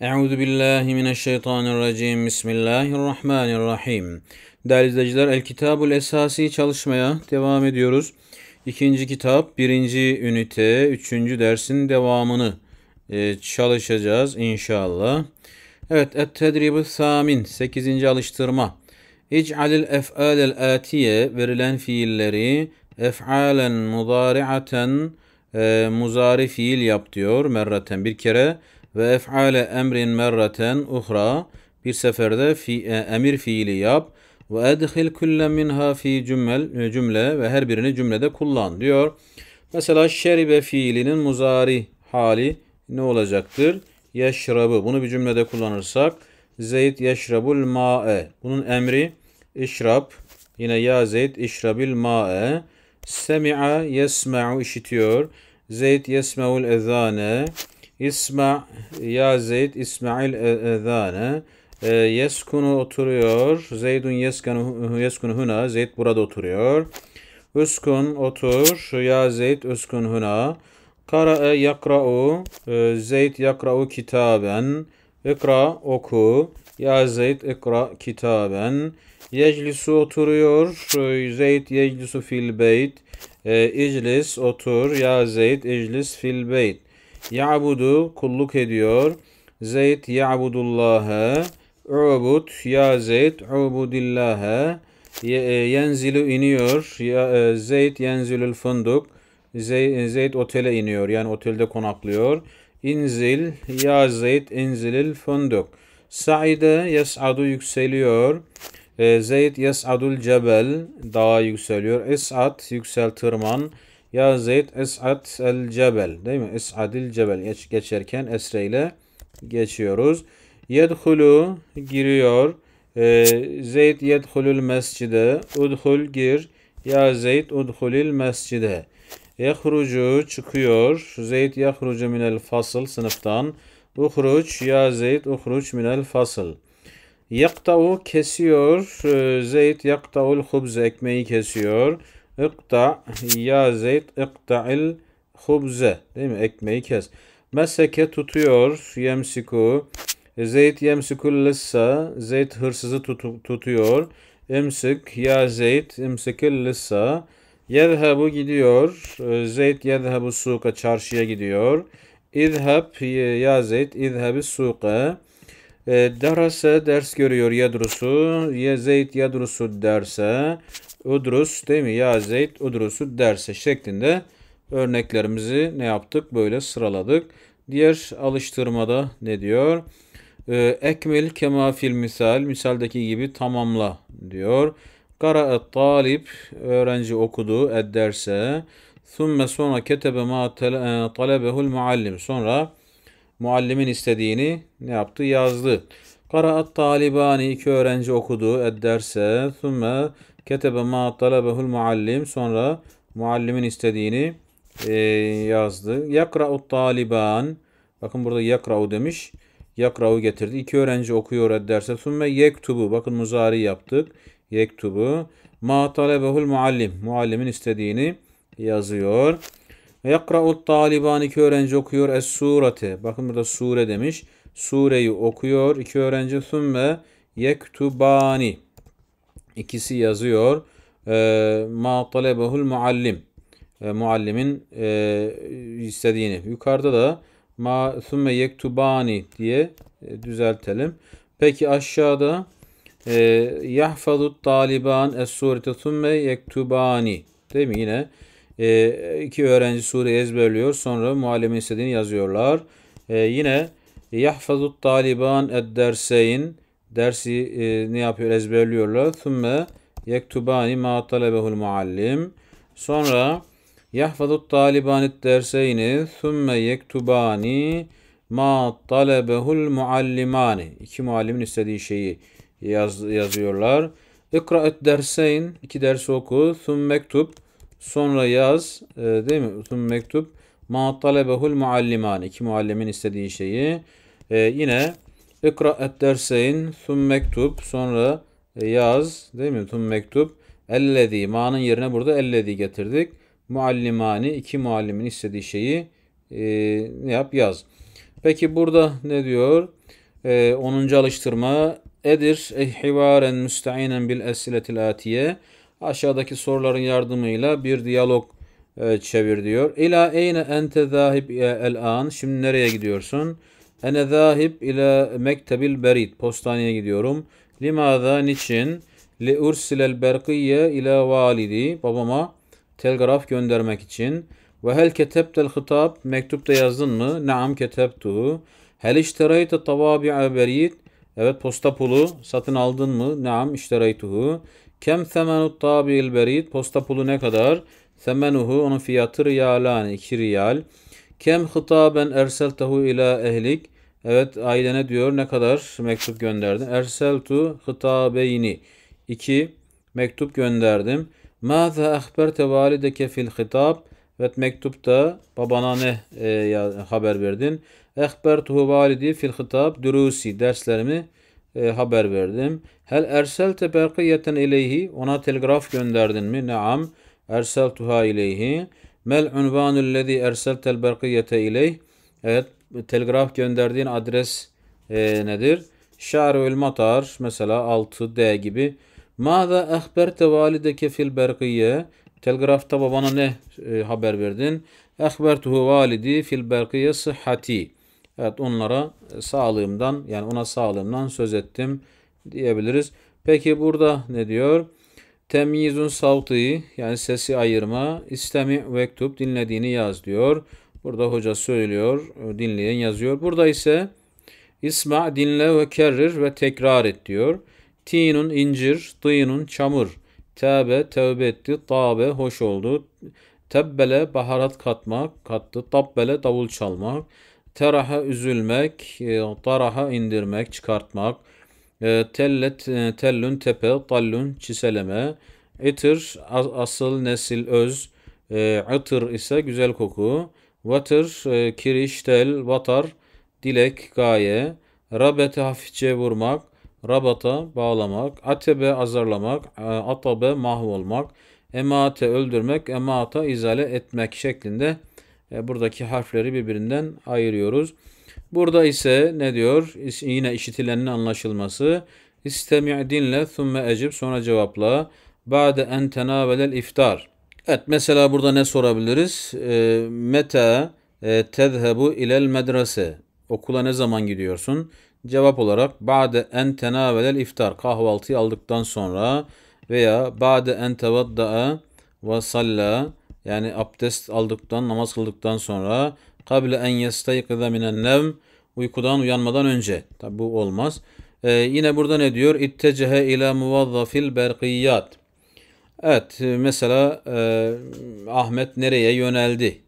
Euzu billahi mineşşeytanirracim. Bismillahirrahmanirrahim. Değerli izleyiciler, El Kitabul Esasi çalışmaya devam ediyoruz. İkinci kitap, birinci ünite, üçüncü dersin devamını e, çalışacağız inşallah. Evet, Et Tedribu Samin, sekizinci alıştırma. İc'alil ef'alel atiye, verilen fiilleri ef'alen mudari'aten, e, muzari fiil yap diyor merraten bir kere ve ef'ale emrin merraten uhra bir seferde fi, e, emir fiili yap ve edhil külle minha fi cümle, e, cümle ve her birini cümlede kullan diyor. Mesela şeribe fiilinin muzari hali ne olacaktır? Yeşrabı. Bunu bir cümlede kullanırsak Zeyd yeşrabul ma'e. Bunun emri işrab. Yine ya Zeyd işrabil ma'e. Semi'a yesme'u işitiyor. Zeyd yesme'ul ezane. İsma ya Zeyd İsmail ezane e, e, yeskunu oturuyor. Zeydun yeskunu yeskunu huna. Zeyd burada oturuyor. Üskun otur. Ya Zeyd üskun huna. Kara e yakra'u. E, Zeyd yakra'u kitaben. İkra oku. Ya Zeyd ikra kitaben. Yeclisu oturuyor. Zeyd yeclisu fil beyt. E, iclis otur. Ya Zeyd iclis fil beyt. Ya'budu kulluk ediyor. Zeyd ya'budullahı. Ubud ya Zeyd ubudillahı. E, Yenzilu iniyor. Ya, e, Zeyd yenzilül funduk. Zeyd, e, Zeyd otele iniyor. Yani otelde konaklıyor. İnzil ya Zeyd inzilil funduk. Saide yasadu yükseliyor. Zeyd yasadul cebel dağa yükseliyor. Es'at yüksel tırman. Ya Zeyd es'at el cebel değil mi? Es'adil cebel Geç, geçerken esre ile geçiyoruz. Yedhulu giriyor. Ee, Zeyd yedhulul mescide. Udhul gir. Ya Zeyd udhulil mescide. Yahrucu çıkıyor. Zeyd yahrucu minel fasıl sınıftan. Uhruç ya Zeyd uhruç minel fasıl. Yaktau kesiyor. Ee, Zeyd yaktaul hubze ekmeği kesiyor. İkta ya zeyt il hubze. Değil mi? Ekmeği kes. Meseke tutuyor. Yemsiku. Zeyt yemsiku lissa. Zeyt hırsızı tutu, tutuyor. İmsik ya zeyt. İmsikil lissa. Yedhebu gidiyor. Zeyt yedhebu suka çarşıya gidiyor. İzheb ya zeyt. İzhebi suka. Derse ders görüyor Yedrusu Ye zeyt yedrusu derse. Udrus değil mi? Ya Zeyd Udrus'u derse şeklinde örneklerimizi ne yaptık? Böyle sıraladık. Diğer alıştırmada ne diyor? Ee, Ekmel kema fil misal, misaldeki gibi tamamla diyor. Karaat talip, öğrenci okudu, ederse. Thumme sonra ketebe ma e, talebehul muallim. Sonra muallimin istediğini ne yaptı? Yazdı. Karaat talibani iki öğrenci okudu edderse thumme ketebe ma talabehul muallim sonra muallimin istediğini e, yazdı. Yakra'u taliban bakın burada yakra'u demiş. Yakra'u getirdi. İki öğrenci okuyor edderse thumme yektubu bakın muzari yaptık. Yektubu ma talebehul muallim muallimin istediğini yazıyor. Yakra'u taliban iki öğrenci okuyor es surate. Bakın burada sure demiş sureyi okuyor. iki öğrenci sümme yektubani. ikisi yazıyor. Ee, ma talebehul muallim. Ee, muallimin e, istediğini. Yukarıda da ma sümme yektubani diye e, düzeltelim. Peki aşağıda e, yahfazu taliban es surete sümme yektubani. Değil mi yine? iki öğrenci sureyi ezberliyor. Sonra muallimin istediğini yazıyorlar. E, yine Yahfazut taliban ed dersi e, ne yapıyor ezberliyorlar. Thumme yektubani ma talebehul muallim. Sonra yahfazut taliban ed-derseyni thumme yektubani ma talebehul muallimani. İki muallimin istediği şeyi yaz, yazıyorlar. İkra et derseyn iki dersi oku. Thumme mektup sonra yaz e, değil mi? Thumme mektup Ma talebehul muallimani ki muallimin istediği şeyi e, yine ikra et derseyin sum mektup sonra e, yaz değil mi? Tüm mektup ellezi ma'nın yerine burada ellezi getirdik. Muallimani iki muallimin istediği şeyi e, yap yaz. Peki burada ne diyor? E, 10. alıştırma edir hivaren müsteinen bil esiletil atiye aşağıdaki soruların yardımıyla bir diyalog e, çevir diyor. İla eyne ente zahib el an. Şimdi nereye gidiyorsun? Ene zahib ila mektebil Berit. Postaneye gidiyorum. Limada niçin? Li ursilel berkiye ila validi. Babama telgraf göndermek için. Ve hel ketebtel hitap. Mektupta yazdın mı? Naam ketebtuhu. Hel işterayte tavabi'a Berit. Evet posta pulu satın aldın mı? Naam işteraytuhu. Kem semenu tabi'il berid. Posta pulu ne kadar? Semenuhu onun fiyatı riyalan 2 riyal. Kem hitaben erseltehu ila ehlik. Evet ailene diyor ne kadar mektup gönderdin? Erseltu hitabeyni. 2 mektup gönderdim. Maza ahberte valideke fil hitab. Evet mektupta babana ne e, ya, haber verdin? Ehbertuhu validi fil hitab durusi derslerimi e, haber verdim. Hel erselte berkiyeten ileyhi ona telgraf gönderdin mi? Naam erseltuha ileyhi mel unvanullezî erseltel berkiyete ileyh evet telgraf gönderdiğin adres e, nedir? Şarül Matar mesela 6D gibi Mâzâ ehberte valideke fil berkiye Telgrafta babana ne e, haber verdin? Ehbertuhu validi fil berkiye sıhhati Evet onlara sağlığımdan yani ona sağlığımdan söz ettim diyebiliriz. Peki burada ne diyor? Temyizun savtıyı yani sesi ayırma. istemi vektub dinlediğini yaz diyor. Burada hoca söylüyor. Dinleyen yazıyor. Burada ise isma dinle ve kerrir ve tekrar et diyor. Tinun incir, dıyunun çamur. Tebe tevbe etti, tabe hoş oldu. Tebbele baharat katmak, kattı. Tabbele davul çalmak. Teraha üzülmek, e, taraha indirmek, çıkartmak. Ee, tellet, e, tellün tepe, tallun çiseleme. İtir as, asıl nesil öz. E, ise güzel koku. Vatır e, kiriş tel vatar dilek gaye. Rabete hafifçe vurmak. Rabata bağlamak. Atebe azarlamak. E, atabe mahvolmak. Emate öldürmek. Emata izale etmek şeklinde e, buradaki harfleri birbirinden ayırıyoruz. Burada ise ne diyor? Yine işitilenin anlaşılması. İstemi' dinle thumme ecib sonra cevapla. Ba'de en tenavelel iftar. Evet mesela burada ne sorabiliriz? Ee, Meta e, tezhebu ilel medrese. Okula ne zaman gidiyorsun? Cevap olarak ba'de en tenavelel iftar. Kahvaltıyı aldıktan sonra veya ba'de en tevadda'a ve salla yani abdest aldıktan, namaz kıldıktan sonra Kable en yestayqıza minen nevm. Uykudan uyanmadan önce. Tabi bu olmaz. Ee, yine burada ne diyor? İttecehe ila muvazzafil berkiyat. Evet e, mesela e, Ahmet nereye yöneldi?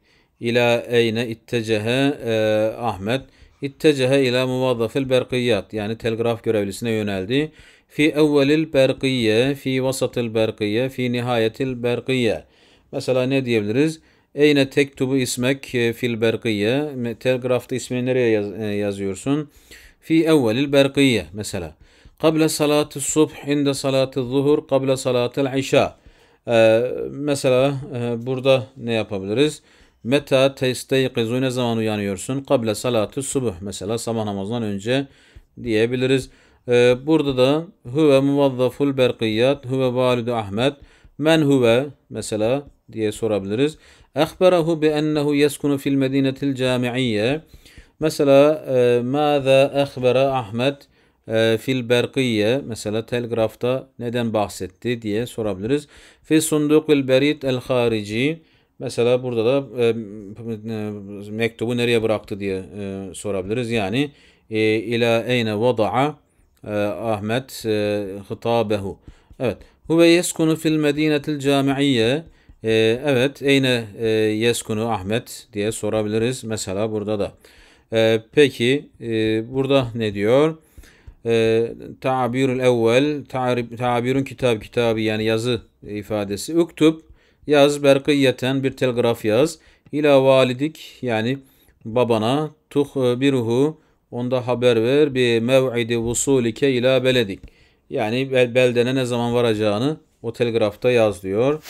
İla eyne ittecehe e, Ahmet. İttecehe ila muvazzafil berkiyat. Yani telgraf görevlisine yöneldi. Fi evvelil berkiye, fi vasatil berkiye, fi nihayetil berkiye. Mesela ne diyebiliriz? Eyne tektubu ismek e, fil berkiye. Telgrafta ismini nereye yaz, e, yazıyorsun? Fi evvelil berkiye mesela. Kable salatı subh, inde salatı zuhur, kable salatı işa. Ee, mesela e, burada ne yapabiliriz? Meta testeyqizu ne zaman uyanıyorsun? Kable salatı subh mesela sabah namazından önce diyebiliriz. Ee, burada da huve muvazzaful berkiyat, huve validu ahmet, men huve mesela diye sorabiliriz. أخبره بأنه يسكن في المدينة الجامعية مثلا آه، ماذا أخبر أحمد آه، في البرقية مثلا تلغرافتا ندن bahsetti diye sorabiliriz في صندوق البريد الخارجي mesela burada da mektubu nereye bıraktı diye sorabiliriz إلى أين وضع آه، أحمد خطابه؟ هو يسكن في المدينة الجامعية. Ee, evet, eyne e, yeskunu Ahmet diye sorabiliriz mesela burada da. Ee, peki e, burada ne diyor? Ee, Ta'birul evvel, ta'birun kitab kitabı yani yazı ifadesi. Üktüb, yaz berkiyeten bir telgraf yaz. İla validik yani babana tuh tuhbiruhu onda haber ver bir mev'idi vusulike ila beledik. Yani beldene ne zaman varacağını o telgrafta yaz diyor.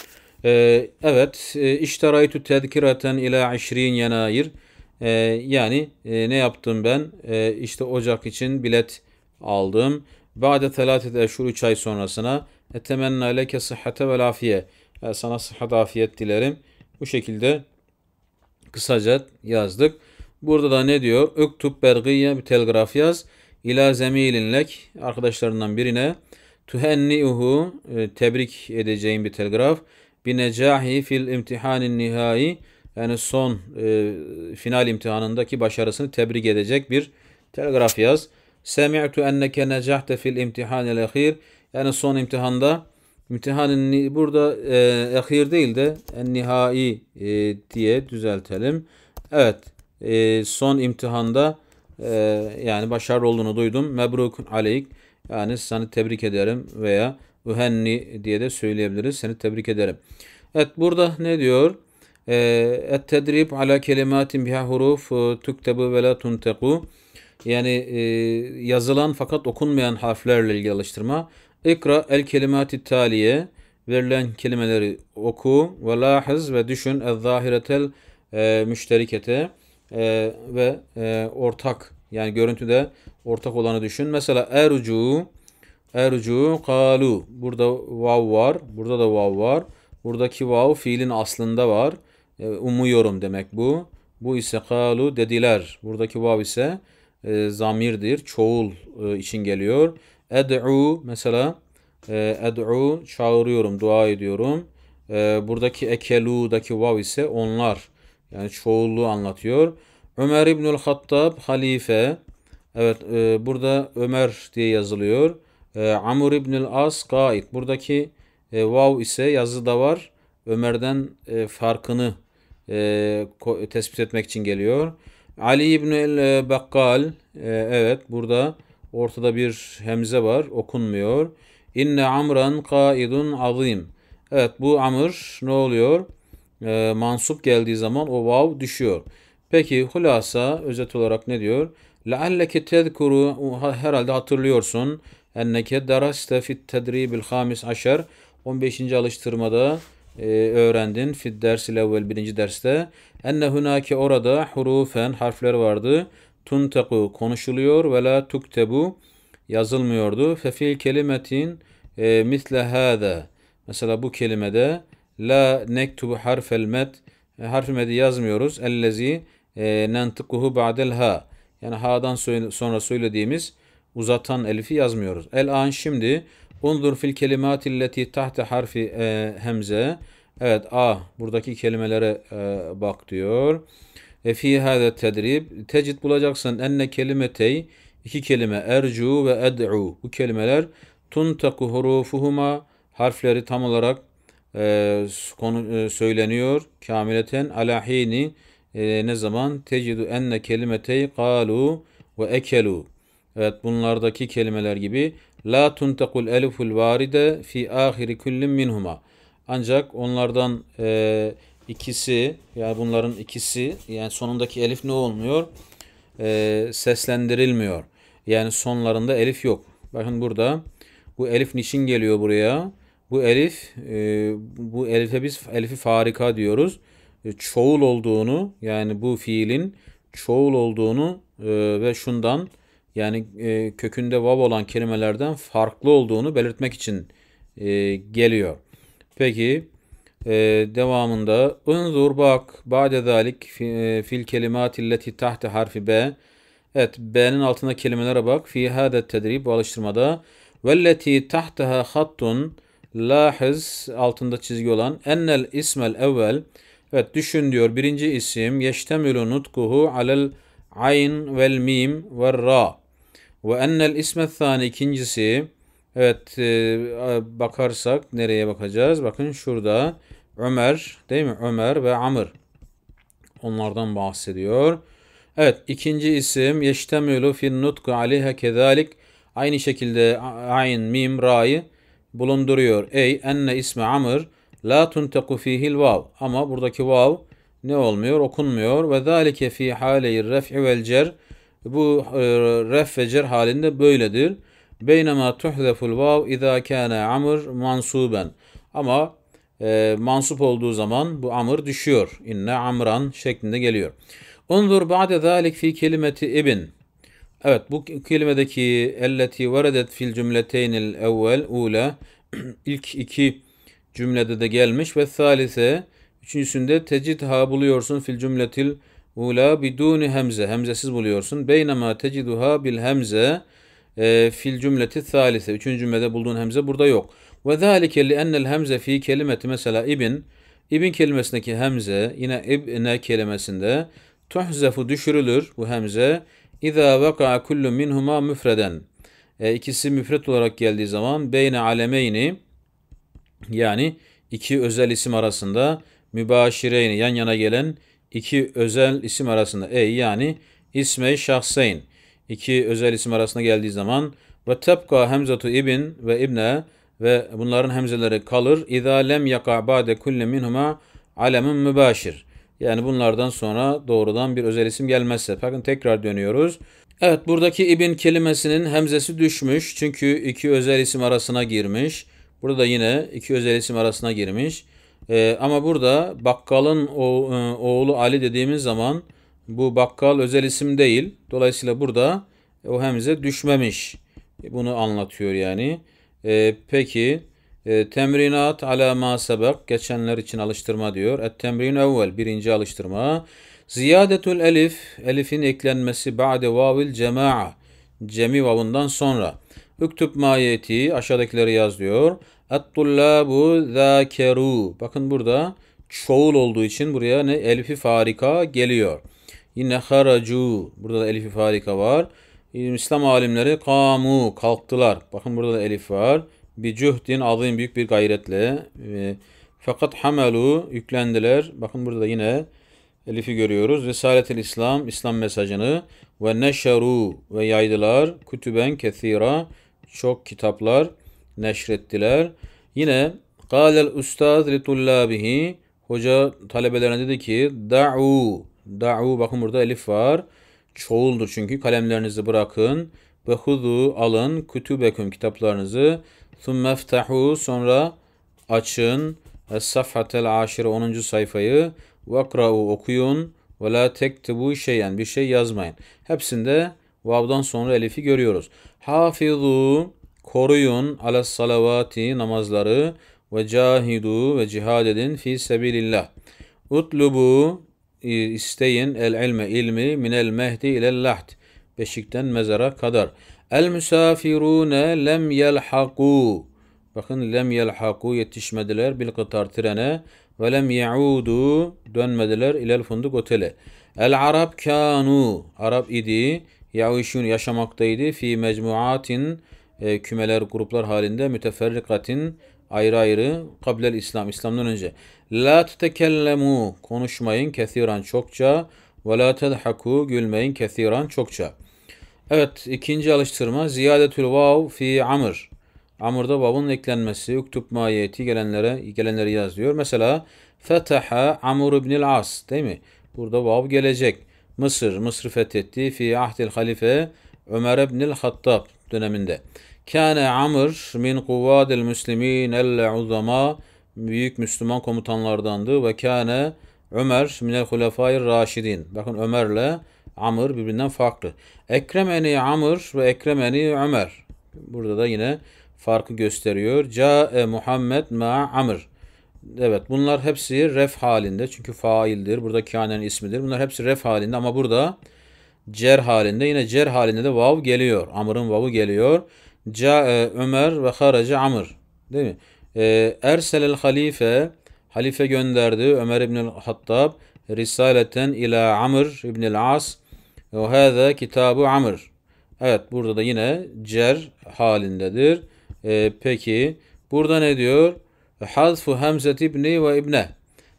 Ee, evet, e, işteraytu tedkireten ila 20 yenayir. Ee, yani e, ne yaptım ben? Ee, işte Ocak için bilet aldım. Ba'de telatet eşhur 3 ay sonrasına etemenna leke sıhhate ve lafiye. sana sıhhat afiyet dilerim. Bu şekilde kısaca yazdık. Burada da ne diyor? Öktub bergiye bir telgraf yaz. İla zemilin Arkadaşlarından birine. Tuhenniyuhu e, tebrik edeceğim bir telgraf binecahi fil imtihanin nihai yani son e, final imtihanındaki başarısını tebrik edecek bir telgraf yaz. Semi'tu enneke necahte fil imtihanil ehir yani son imtihanda imtihanın burada e, ehir değil de en nihai e, diye düzeltelim. Evet e, son imtihanda e, yani başarılı olduğunu duydum. Mebruk aleyk yani sana tebrik ederim veya Ühenni diye de söyleyebiliriz. Seni tebrik ederim. Evet burada ne diyor? Ee, Et tedrib ala kelimatin biha huruf e, tuktebu ve la tunteku. Yani e, yazılan fakat okunmayan harflerle ilgili alıştırma. İkra el kelimati taliye. Verilen kelimeleri oku ve lahız ve düşün el zahiretel e, müşterikete e, ve e, ortak yani görüntüde ortak olanı düşün. Mesela erucu Ercu kalu. Burada vav var. Burada da vav var. Buradaki vav fiilin aslında var. E, umuyorum demek bu. Bu ise kalu dediler. Buradaki vav ise e, zamirdir. Çoğul e, için geliyor. Ed'u mesela e, ed'u çağırıyorum, dua ediyorum. E, buradaki ekelu'daki vav ise onlar. Yani çoğulluğu anlatıyor. Ömer İbnül Hattab halife. Evet e, burada Ömer diye yazılıyor. E, ee, Amur İbnül As gayet. Buradaki e, vav ise yazıda var. Ömer'den e, farkını e, tespit etmek için geliyor. Ali İbn el Bakkal e, evet burada ortada bir hemze var okunmuyor. İnne Amran kaidun azim. Evet bu amr ne oluyor? E, mansup geldiği zaman o vav düşüyor. Peki hulasa özet olarak ne diyor? Lealleke tezkuru herhalde hatırlıyorsun enneke daraste fit tedribil hamis aşer 15. alıştırmada e, öğrendin fit dersi, level birinci derste enne hunake orada hurufen harfler vardı tuntaku konuşuluyor ve la tuktebu yazılmıyordu fefil kelimetin e, misle hâde mesela bu kelimede la nektubu harfel met e, harfi medi yazmıyoruz ellezi e, nentıkuhu ba'del ha yani ha'dan sonra söylediğimiz uzatan elifi yazmıyoruz. El an şimdi unzur fil kelimatilleti tahte harfi e, hemze. Evet a buradaki kelimelere e, bak diyor. E fi hada tedrib tecit bulacaksın enne kelimetey iki kelime ercu ve ed'u bu kelimeler tuntaku hurufuhuma harfleri tam olarak e, konu, e, söyleniyor kamileten alahini e, ne zaman tecidu enne kelimetey kalu ve ekelu Evet bunlardaki kelimeler gibi la tuntekul eliful varide fi ahiri kullin minhuma. Ancak onlardan e, ikisi yani bunların ikisi yani sonundaki elif ne olmuyor? E, seslendirilmiyor. Yani sonlarında elif yok. Bakın burada bu elif niçin geliyor buraya? Bu elif e, bu elife biz elifi farika diyoruz. E, çoğul olduğunu yani bu fiilin çoğul olduğunu e, ve şundan yani e, kökünde vav olan kelimelerden farklı olduğunu belirtmek için e, geliyor. Peki e, devamında unzur bak ba'de zalik e, fil kelimatilleti tahte harfi b Evet B'nin altında kelimelere bak. Fi hadet tedrib bu alıştırmada. Velleti tahtaha hattun lahiz altında çizgi olan ennel ismel evvel Evet düşün diyor birinci isim yeştemülü nutkuhu alel ayn vel mim ve ra ve ennel ismet thani ikincisi evet e, bakarsak nereye bakacağız? Bakın şurada Ömer değil mi? Ömer ve Amr. Onlardan bahsediyor. Evet ikinci isim yeştemülü fin nutku aleyhe kezalik aynı şekilde ayn mim ra'yı bulunduruyor. Ey enne isme Amr la tunteku fihil vav ama buradaki vav ne olmuyor? Okunmuyor. Ve zalike fi haleyi ref'i vel cer bu e, ref ve cer halinde böyledir. Beynema tuhzeful vav izâ kâne amr mansuben. Ama e, mansup olduğu zaman bu amr düşüyor. İnne amran şeklinde geliyor. Unzur ba'de zâlik fi kelimeti ibn. Evet bu kelimedeki elleti veredet fil cümleteynil evvel ule ilk iki cümlede de gelmiş ve salise üçüncüsünde tecidha buluyorsun fil cümletil Ula biduni hemze. Hemzesiz buluyorsun. Beynema teciduha bil hemze e, fil cümleti thalise. Üçüncü cümlede bulduğun hemze burada yok. Ve zâlike li ennel hemze fi kelimeti mesela ibn. İbn kelimesindeki hemze yine ibne kelimesinde tuhzefu düşürülür bu hemze. İza vaka kullu minhuma müfreden. E, ikisi müfret olarak geldiği zaman beyne alemeyni yani iki özel isim arasında mübaşireyni yan yana gelen iki özel isim arasında e yani isme şahseyn iki özel isim arasında geldiği zaman ve tebka hemzatu ibn ve ibne ve bunların hemzeleri kalır. İza lem yaka ba'de kulli minhuma alemin mübaşir. Yani bunlardan sonra doğrudan bir özel isim gelmezse. Bakın tekrar dönüyoruz. Evet buradaki ibn kelimesinin hemzesi düşmüş. Çünkü iki özel isim arasına girmiş. Burada yine iki özel isim arasına girmiş. E, ama burada bakkalın o, e, oğlu Ali dediğimiz zaman bu bakkal özel isim değil. Dolayısıyla burada o hemize düşmemiş. Bunu anlatıyor yani. E, peki e, temrinat ala ma sebek geçenler için alıştırma diyor. Et temrin evvel birinci alıştırma. Ziyadetul elif elifin eklenmesi ba'de vavil cema'a cemi vavundan sonra. Üktüb mayeti aşağıdakileri yaz diyor. Et-tullabu zâkeru. Bakın burada çoğul olduğu için buraya ne elfi farika geliyor. Yine haracu. Burada da elfi farika var. İslam alimleri kamu kalktılar. Bakın burada da elif var. Bir cühdin azim büyük bir gayretle. Fakat hamelu yüklendiler. Bakın burada yine Elif'i görüyoruz. Risaletil İslam, İslam mesajını ve neşeru ve yaydılar. Kütüben kethira, çok kitaplar neşrettiler. Yine Kâlel ustaz li tullâbihi Hoca talebelerine dedi ki da'u da'u bakın burada elif var. Çoğuldur çünkü kalemlerinizi bırakın ve hudu alın kütübeküm kitaplarınızı thumme ftahu sonra açın es safhatel aşire 10. sayfayı vakra'u okuyun ve la tektibu şeyen bir şey yazmayın. Hepsinde vav'dan sonra elifi görüyoruz. Hafizu koruyun ala salavati namazları ve cahidu ve cihad edin fi sebilillah. Utlubu e, isteyin el ilme ilmi minel mehdi ilel lahd. Beşikten mezara kadar. El müsafirune lem yelhaku. Bakın lem yelhaku yetişmediler bil kıtar trene ve lem yaudu dönmediler ilel funduk otele. El Arab kanu Arap idi. Yauşun yaşamaktaydı fi mecmuatin e, kümeler, gruplar halinde müteferrikatin ayrı ayrı kablel İslam, İslam'dan önce. La tutekellemu konuşmayın kethiran çokça ve la tedhaku gülmeyin kethiran çokça. Evet ikinci alıştırma ziyadetül vav fi amr. Amr'da vav'ın eklenmesi, uktup mahiyeti gelenlere gelenleri yazıyor Mesela fetaha Amr ibn As değil mi? Burada vav gelecek. Mısır, Mısır fethetti fi ahdil halife Ömer ibn ibnül Hattab döneminde. Kâne Amr min kuvvadil müslimin el uzama büyük Müslüman komutanlardandı ve kâne Ömer minel hulefâir raşidin. Bakın Ömer'le Amr birbirinden farklı. Ekremeni Amr ve Ekremeni Ömer. Burada da yine farkı gösteriyor. Ca'e Muhammed ma Amr. Evet bunlar hepsi ref halinde. Çünkü faildir. Burada kânenin ismidir. Bunlar hepsi ref halinde ama burada cer halinde. Yine cer halinde de vav geliyor. Amr'ın vavu geliyor. Ca e, Ömer ve haraca Amr. Değil mi? E, Erselel halife halife gönderdi Ömer İbnül Hattab risaleten ila Amr İbnül As ve hâzâ kitabu Amr. Evet burada da yine cer halindedir. E, peki burada ne diyor? Hazfu hemzet ibni ve ibne.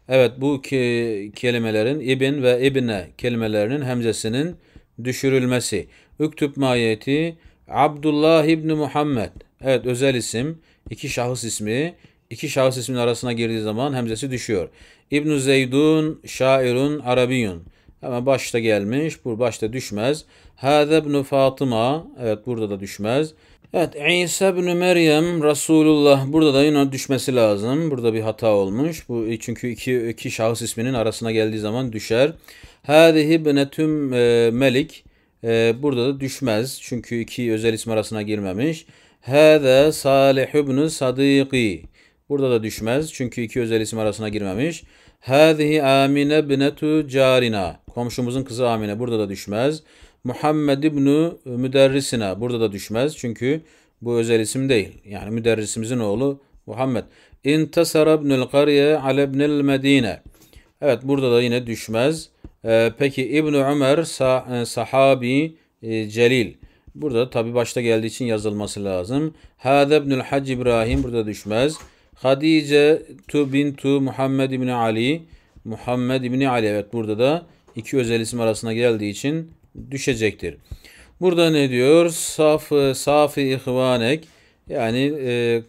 Evet bu ki, kelimelerin ibn ve ibne kelimelerinin hemzesinin düşürülmesi. Üktüb mahiyeti Abdullah İbni Muhammed. Evet özel isim. iki şahıs ismi. İki şahıs isminin arasına girdiği zaman hemzesi düşüyor. İbnü Zeydun şairun arabiyun. Hemen başta gelmiş. Bu başta düşmez. Hâze ibn Fatıma. Evet burada da düşmez. Evet İsa ibn Meryem Resulullah. Burada da yine düşmesi lazım. Burada bir hata olmuş. Bu çünkü iki, iki şahıs isminin arasına geldiği zaman düşer. Hâzihi bnetüm e, melik. E, burada da düşmez. Çünkü iki özel isim arasına girmemiş. Hâze Salih ibn Sadiki. Burada da düşmez. Çünkü iki özel isim arasına girmemiş. Hâzihi Amine binetu carina. Komşumuzun kızı Amine. Burada da düşmez. Muhammed ibn müderrisina. Burada da düşmez. Çünkü bu özel isim değil. Yani müderrisimizin oğlu Muhammed. İntasara ibnül kariye ale ibnil medine. Evet burada da yine düşmez. Ee, peki ibn Ömer sah e, sahabi e, celil. Burada tabi başta geldiği için yazılması lazım. Hâde ibnül Hac İbrahim burada düşmez. Hadice tu bintu Muhammed ibn Ali. Muhammed ibn Ali evet burada da iki özel isim arasına geldiği için düşecektir. Burada ne diyor? Saf, e, safi ihvanek yani e,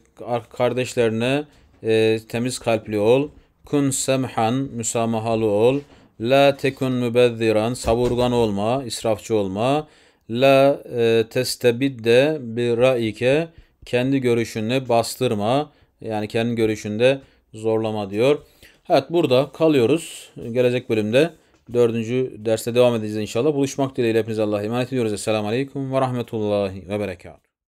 kardeşlerine e, temiz kalpli ol. Kun semhan müsamahalı ol. La tekun mübezziran savurgan olma, israfçı olma. La e, testebidde bir raike kendi görüşünü bastırma. Yani kendi görüşünde zorlama diyor. Evet burada kalıyoruz. Gelecek bölümde dördüncü derste devam edeceğiz inşallah. Buluşmak dileğiyle hepinize Allah'a emanet ediyoruz. Esselamu Aleyküm ve Rahmetullahi ve Berekatuhu.